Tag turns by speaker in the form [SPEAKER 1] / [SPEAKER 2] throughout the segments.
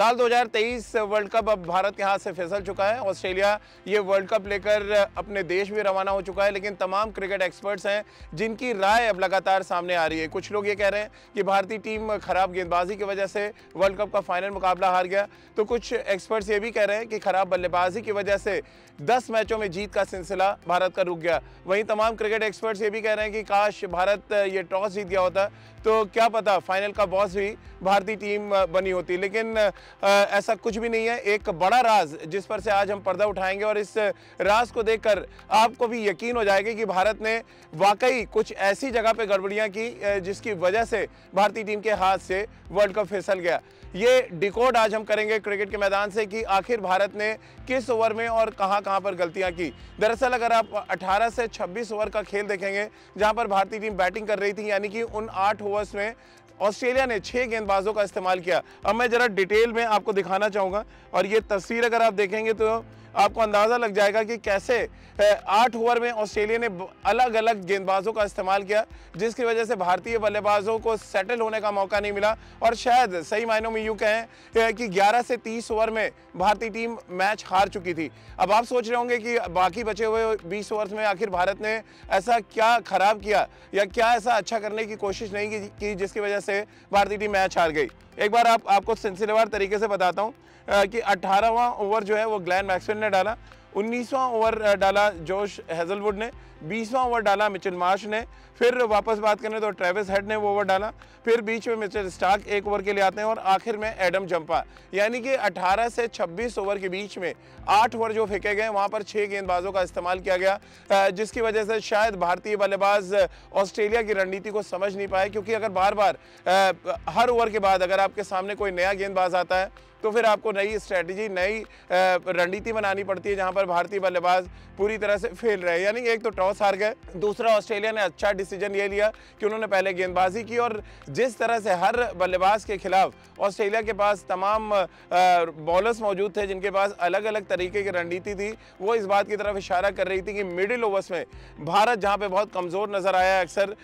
[SPEAKER 1] साल 2023 world cup अब भारत के हाथ से फिसल चुका है ऑस्ट्रेलिया ये वर्ल्ड कप लेकर अपने देश में रवाना हो चुका है लेकिन तमाम क्रिकेट एक्सपर्ट्स हैं जिनकी राय अब लगातार सामने आ रही है कुछ लोग ये कह रहे हैं कि भारतीय टीम खराब गेंदबाजी की वजह से वर्ल्ड कप का फाइनल मुकाबला हार गया तो कुछ एक्सपर्ट्स ये भी कह रहे हैं कि खराब बल्लेबाजी की वजह से दस मैचों में जीत का सिलसिला भारत का रुक गया वहीं तमाम क्रिकेट एक्सपर्ट्स ये भी कह रहे हैं कि काश भारत ये टॉस जीत गया होता तो क्या पता फाइनल का बॉस भी भारतीय टीम बनी होती लेकिन आ, ऐसा कुछ भी नहीं है एक बड़ा राज जिस पर से आज हम पर्दा उठाएंगे और इस राज को देखकर आपको भी यकीन हो जाएगा कि भारत ने वाकई कुछ ऐसी जगह पे गड़बड़ियां की जिसकी वजह से भारतीय टीम के हाथ से वर्ल्ड कप फिसल गया ये डिकोड आज हम करेंगे क्रिकेट के मैदान से कि आखिर भारत ने किस ओवर में और कहां कहां पर गलतियां की दरअसल अगर आप 18 से 26 ओवर का खेल देखेंगे जहां पर भारतीय टीम बैटिंग कर रही थी यानी कि उन आठ ओवर्स में ऑस्ट्रेलिया ने छह गेंदबाजों का इस्तेमाल किया अब मैं ज़रा डिटेल में आपको दिखाना चाहूंगा और ये तस्वीर अगर आप देखेंगे तो आपको अंदाज़ा लग जाएगा कि कैसे आठ ओवर में ऑस्ट्रेलिया ने अलग अलग गेंदबाजों का इस्तेमाल किया जिसकी वजह से भारतीय बल्लेबाजों को सेटल होने का मौका नहीं मिला और शायद सही मायनों में यूँ कहें कि ग्यारह से तीस ओवर में भारतीय टीम मैच हार चुकी थी अब आप सोच रहे होंगे कि बाकी बचे हुए बीस ओवर में आखिर भारत ने ऐसा क्या खराब किया या क्या ऐसा अच्छा करने की कोशिश नहीं की जिसकी वजह से भारतीय टीम मैच हार गई एक बार आप आपको सिलसिलेवार तरीके से बताता हूँ कि अट्ठारहवा ओवर जो है वो ग्लैन मैक्सवेल ने डाला उन्नीसवां ओवर डाला जोश हेजलवुड ने बीसवां ओवर डाला मिचिल मार्श ने फिर वापस बात करें तो ट्रेविस हेड ने वो ओवर डाला फिर बीच में मिचल स्टार्क एक ओवर के लिए आते हैं और आखिर में एडम जंपा यानी कि 18 से 26 ओवर के बीच में आठ ओवर जो फेंके गए वहाँ पर छः गेंदबाजों का इस्तेमाल किया गया जिसकी वजह से शायद भारतीय बल्लेबाज ऑस्ट्रेलिया की रणनीति को समझ नहीं पाए क्योंकि अगर बार बार हर ओवर के बाद अगर आपके सामने कोई नया गेंदबाज आता है तो फिर आपको नई स्ट्रैटेजी नई रणनीति बनानी पड़ती है जहाँ पर पर भारतीय बल्लेबाज पूरी तरह से फेल रहे यानी एक तो टॉस हार गए दूसरा ऑस्ट्रेलिया ने अच्छा डिसीजन ये लिया कि उन्होंने पहले गेंदबाजी की और जिस तरह से हर बल्लेबाज के खिलाफ ऑस्ट्रेलिया के पास तमाम बॉलर्स मौजूद थे जिनके पास अलग अलग तरीके की रणनीति थी वो इस बात की तरफ इशारा कर रही थी कि मिडिल ओवर्स में भारत जहाँ पे बहुत कमज़ोर नज़र आया अक्सर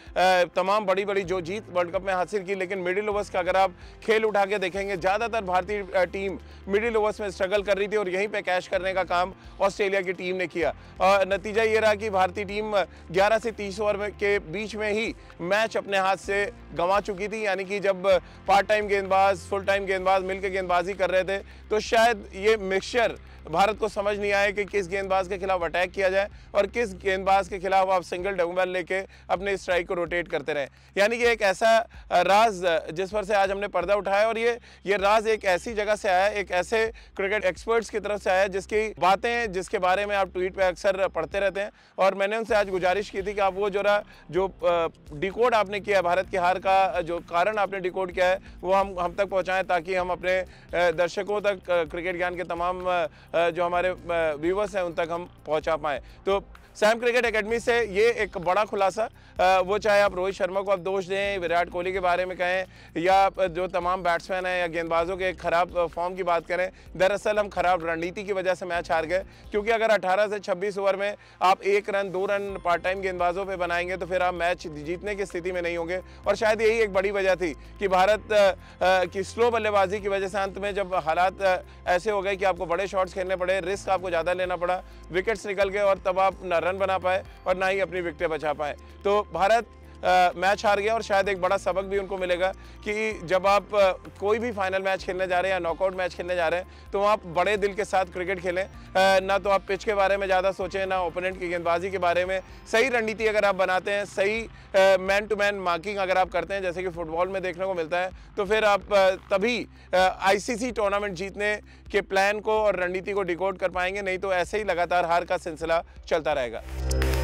[SPEAKER 1] तमाम बड़ी बड़ी जो जीत वर्ल्ड कप में हासिल की लेकिन मिडिल ओवर्स का अगर आप खेल उठा के देखेंगे ज़्यादातर भारतीय टीम मिडिल ओवर्स में स्ट्रगल कर रही थी और यहीं पर कैश करने का काम ऑस्ट्रेलिया की टीम ने किया और नतीजा ये रहा कि भारतीय टीम ग्यारह से तीस ओवर के बीच में ही मैच अपने हाथ से गंवा चुकी थी यानी कि जब पार्ट टाइम गेंदबाज फुल टाइम गेंदबाज मिलकर गेंदबाजी कर रहे थे तो शायद ये मिक्सचर भारत को समझ नहीं आया कि किस गेंदबाज के खिलाफ अटैक किया जाए और किस गेंदबाज के खिलाफ आप सिंगल डबल लेके अपने स्ट्राइक को रोटेट करते रहें यानी कि एक ऐसा राज जिस पर से आज हमने पर्दा उठाया और ये ये राज एक ऐसी जगह से आया एक ऐसे क्रिकेट एक्सपर्ट्स की तरफ से आया जिसकी बातें जिसके बारे में आप ट्वीट पर अक्सर पढ़ते रहते हैं और मैंने उनसे आज गुजारिश की थी कि आप वो जो जो डिकोड आपने किया भारत की हार का जो कारण आपने डिकोड किया है वो हम हम तक पहुँचाएँ ताकि हम अपने दर्शकों तक क्रिकेट ज्ञान के तमाम जो हमारे व्यूवर्स हैं उन तक हम पहुँचा पाएँ तो सैम क्रिकेट एकेडमी से ये एक बड़ा खुलासा वो चाहे आप रोहित शर्मा को आप दोष दें विराट कोहली के बारे में कहें या जो तमाम बैट्समैन हैं या गेंदबाजों के ख़राब फॉर्म की बात करें दरअसल हम खराब रणनीति की वजह से मैच हार गए क्योंकि अगर अठारह से छब्बीस ओवर में आप एक रन दो रन पार्ट टाइम गेंदबाजों पर बनाएंगे तो फिर आप मैच जीतने की स्थिति में नहीं होंगे और शायद यही एक बड़ी वजह थी कि भारत की स्लो बल्लेबाजी की वजह से अंत में जब हालात ऐसे हो गए कि आपको बड़े शॉट्स खेलने पड़े रिस्क आपको ज़्यादा लेना पड़ा विकेट्स निकल गए और तब आप रन बना पाए और ना ही अपनी विकटें बचा पाए तो भारत मैच हार गया और शायद एक बड़ा सबक भी उनको मिलेगा कि जब आप कोई भी फाइनल मैच खेलने जा रहे हैं या नॉकआउट मैच खेलने जा रहे हैं तो आप बड़े दिल के साथ क्रिकेट खेलें ना तो आप पिच के बारे में ज़्यादा सोचें ना ओपोनेंट की गेंदबाजी के बारे में सही रणनीति अगर आप बनाते हैं सही मैन टू मैन मार्किंग अगर आप करते हैं जैसे कि फुटबॉल में देखने को मिलता है तो फिर आप तभी आईसीसी टूर्नामेंट जीतने के प्लान को और रणनीति को डिकोड कर पाएंगे नहीं तो ऐसे ही लगातार हार का सिलसिला चलता रहेगा